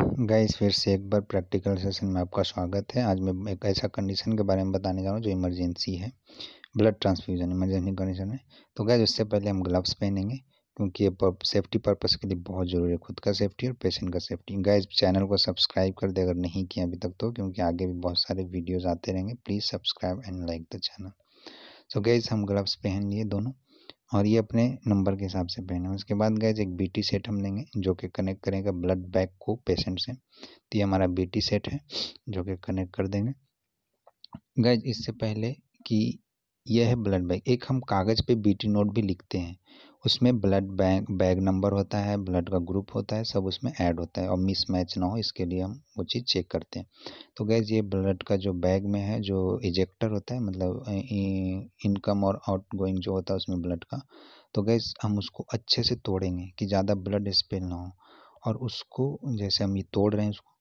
guys फिर से एक बार प्रैक्टिकल सेशन में आपका स्वागत है आज मैं एक ऐसा कंडीशन के बारे में बताने जा रहा हूँ जो इमरजेंसी है ब्लड ट्रांसफ्यूजन इमरजेंसी कंडीशन है तो गाइस उससे पहले हम ग्लव्स पहनेंगे क्योंकि ये पर, सेफ्टी पर्पस के लिए बहुत ज़रूरी है खुद का सेफ्टी और पेशेंट का सेफ्टी गाइस चैनल को सब्सक्राइब कर दे अगर नहीं किया अभी तक तो क्योंकि आगे भी बहुत सारे वीडियोज़ आते रहेंगे please subscribe and like the channel so guys हम ग्लव्स पहन लिए दोनों और ये अपने नंबर के हिसाब से पहने उसके बाद गैज एक बीटी सेट हम लेंगे जो कि कनेक्ट करेगा ब्लड बैग को पेशेंट से तो ये हमारा बीटी सेट है जो कि कनेक्ट कर देंगे गैज इससे पहले कि यह है ब्लड बैग एक हम कागज़ पे बीटी नोट भी लिखते हैं उसमें ब्लड बैंक बैग नंबर होता है ब्लड का ग्रुप होता है सब उसमें ऐड होता है और मिसमैच ना हो इसके लिए हम वो चीज़ चेक करते हैं तो गैज़ ये ब्लड का जो बैग में है जो इजेक्टर होता है मतलब इनकम और आउट गोइंग जो होता है उसमें ब्लड का तो गैज़ हम उसको अच्छे से तोड़ेंगे कि ज़्यादा ब्लड स्पेल ना हो और उसको जैसे हम ये तोड़ रहे हैं उसको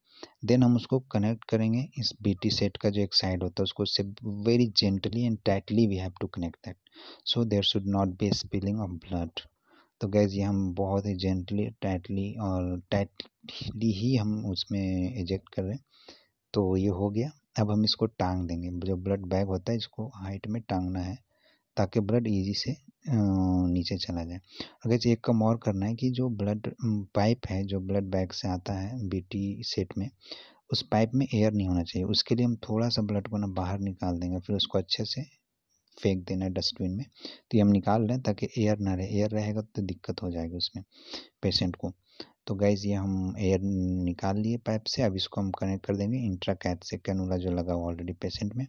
देन हम उसको कनेक्ट करेंगे इस बी टी सेट का जो एक साइड होता है उसको उससे very gently and tightly we have to connect that so there should not be spilling of blood तो गैज ये हम बहुत ही जेंटली टाइटली और टाइटली ही हम उसमें इजेक्ट कर रहे हैं तो ये हो गया अब हम इसको टांग देंगे जो ब्लड बैग होता है इसको हाइट में टांगना है ताकि ब्लड ईजी से नीचे चला जाए अगर एक कम और करना है कि जो ब्लड पाइप है जो ब्लड बैग से आता है बीटी सेट में उस पाइप में एयर नहीं होना चाहिए उसके लिए हम थोड़ा सा ब्लड को ना बाहर निकाल देंगे फिर उसको अच्छे से फेंक देना है डस्टबिन में तो ये हम निकाल रहे हैं ताकि एयर ना रहे एयर रहेगा तो दिक्कत हो जाएगी उसमें पेशेंट को तो गैज़ ये हम एयर निकाल लिए पाइप से अब इसको हम कनेक्ट कर देंगे इंट्रा कैथ से कैनूला जो लगा हुआ ऑलरेडी पेशेंट में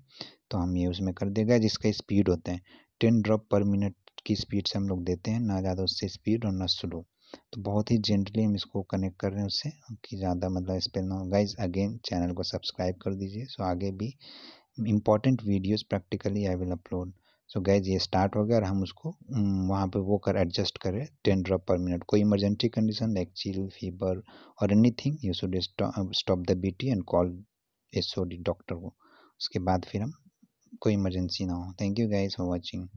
तो हम ये उसमें कर देगा जिसका स्पीड होता है टेन ड्रॉप पर मिनट की स्पीड से हम लोग देते हैं ना ज़्यादा उससे स्पीड और ना स्लो तो बहुत ही जेंटली हम इसको कनेक्ट कर रहे हैं उससे कि ज़्यादा मतलब इस पर ना गाइज अगेन चैनल को सब्सक्राइब कर दीजिए सो आगे भी important videos practically I will upload so guys ये स्टार्ट हो गया और हम उसको वहाँ पे वो कर एडजस्ट करें टेन ड्रॉप पर मिनट कोई emergency condition like chill fever और anything you should stop the B T and call S O D doctor को उसके बाद फिर हम कोई इमरजेंसी ना हो thank you guys for watching